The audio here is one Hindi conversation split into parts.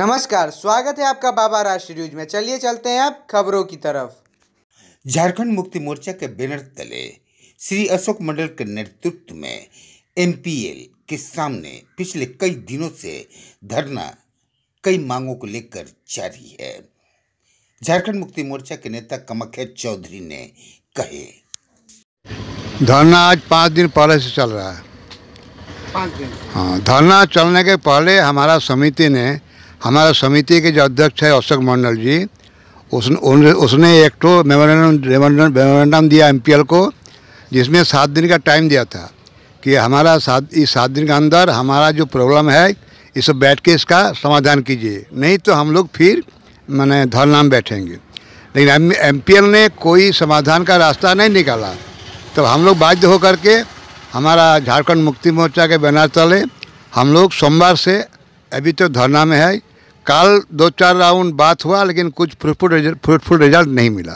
नमस्कार स्वागत है आपका बाबा राष्ट्र न्यूज में चलिए चलते हैं आप खबरों की तरफ झारखंड मुक्ति मोर्चा के बैनर तले श्री अशोक मंडल के नेतृत्व में एमपीएल के सामने पिछले कई दिनों से धरना कई मांगों को लेकर जारी है झारखंड मुक्ति मोर्चा के नेता कमखे चौधरी ने कहे धरना आज पाँच दिन पहले से चल रहा है पाँच दिन हाँ धरना चलने के पहले हमारा समिति ने हमारा समिति के जो अध्यक्ष है अशोक मंडल जी उसने उन, उसने एक तो मेमोरेंडम मेमोरेंडम दिया एमपीएल को जिसमें सात दिन का टाइम दिया था कि हमारा सात इस सात दिन के अंदर हमारा जो प्रॉब्लम है इस बैठ के इसका समाधान कीजिए नहीं तो हम लोग फिर मैंने धरना में बैठेंगे लेकिन एम ने कोई समाधान का रास्ता नहीं निकाला तब हम लोग बाध्य होकर के हमारा झारखंड मुक्ति मोर्चा के बैनर तले हम लोग सोमवार से अभी तो धरना में है कल दो चार राउंड बात हुआ लेकिन कुछ फ्रूटफुल रिजल्ट फ्रूटफुल रिजल्ट नहीं मिला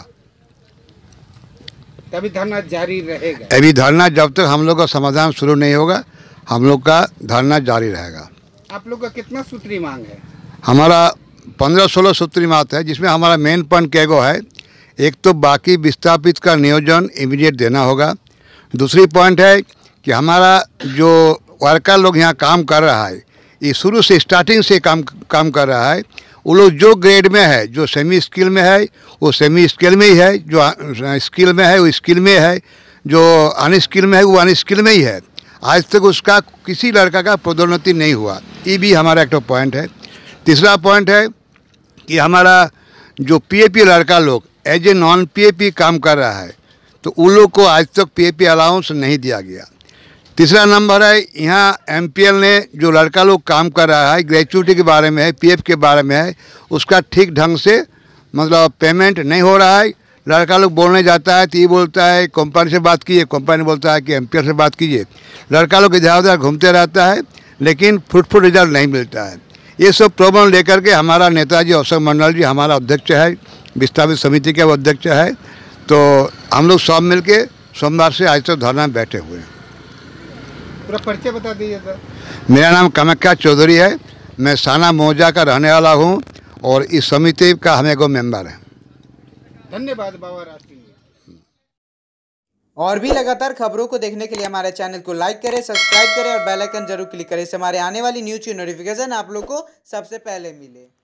अभी धरना जारी रहेगा अभी धरना जब तक हम लोग का समाधान शुरू नहीं होगा हम लोग का धरना जारी रहेगा आप लोग का कितना सूत्री मांग है हमारा पंद्रह सोलह सूत्री मांग है जिसमें हमारा मेन पॉइंट कैगो है एक तो बाकी विस्थापित का नियोजन इमीडिएट देना होगा दूसरी पॉइंट है कि हमारा जो वर्कर लोग यहाँ काम कर रहा है ये शुरू से स्टार्टिंग से काम काम कर रहा है वो लोग जो ग्रेड में है जो सेमी स्किल में है वो सेमी स्किल में ही है जो स्किल में है वो स्किल में है जो अनस्किल में है वो अनस्किल में ही है आज तक उसका किसी लड़का का पदोन्नति नहीं हुआ ये भी हमारा एक तो पॉइंट है तीसरा पॉइंट है कि हमारा जो पीएपी लड़का लोग एज ए नॉन पीएपी काम कर रहा है तो उन लोग को आज तक पीएपी अलाउंस नहीं दिया गया तीसरा नंबर है यहाँ एमपीएल ने जो लड़का लोग काम कर रहा है ग्रेचुटी के बारे में है पीएफ के बारे में है उसका ठीक ढंग से मतलब पेमेंट नहीं हो रहा है लड़का लोग बोलने जाता है तो ये बोलता है कंपनी से बात कीजिए कंपनी बोलता है कि एम से बात कीजिए लड़का लोग इधर उधर घूमते रहता है लेकिन फुट रिजल्ट नहीं मिलता है ये सब प्रॉब्लम लेकर के हमारा नेताजी अशोक मंडल जी हमारा अध्यक्ष है विस्थापित समिति के वो अध्यक्ष है तो हम लोग सब मिल के सोमवार से आज तक धरना बैठे हुए हैं पूरा परिचय बता दीजिए सर मेरा नाम कामाख्या चौधरी है मैं साना मोजा का रहने वाला हूँ और इस समिति का हमें को मेंबर है धन्यवाद बाबा राज और भी लगातार खबरों को देखने के लिए हमारे चैनल को लाइक करें सब्सक्राइब करें और बेल आइकन जरूर क्लिक करें इससे हमारे आने वाली न्यूज़ की नोटिफिकेशन आप लोग को सबसे पहले मिले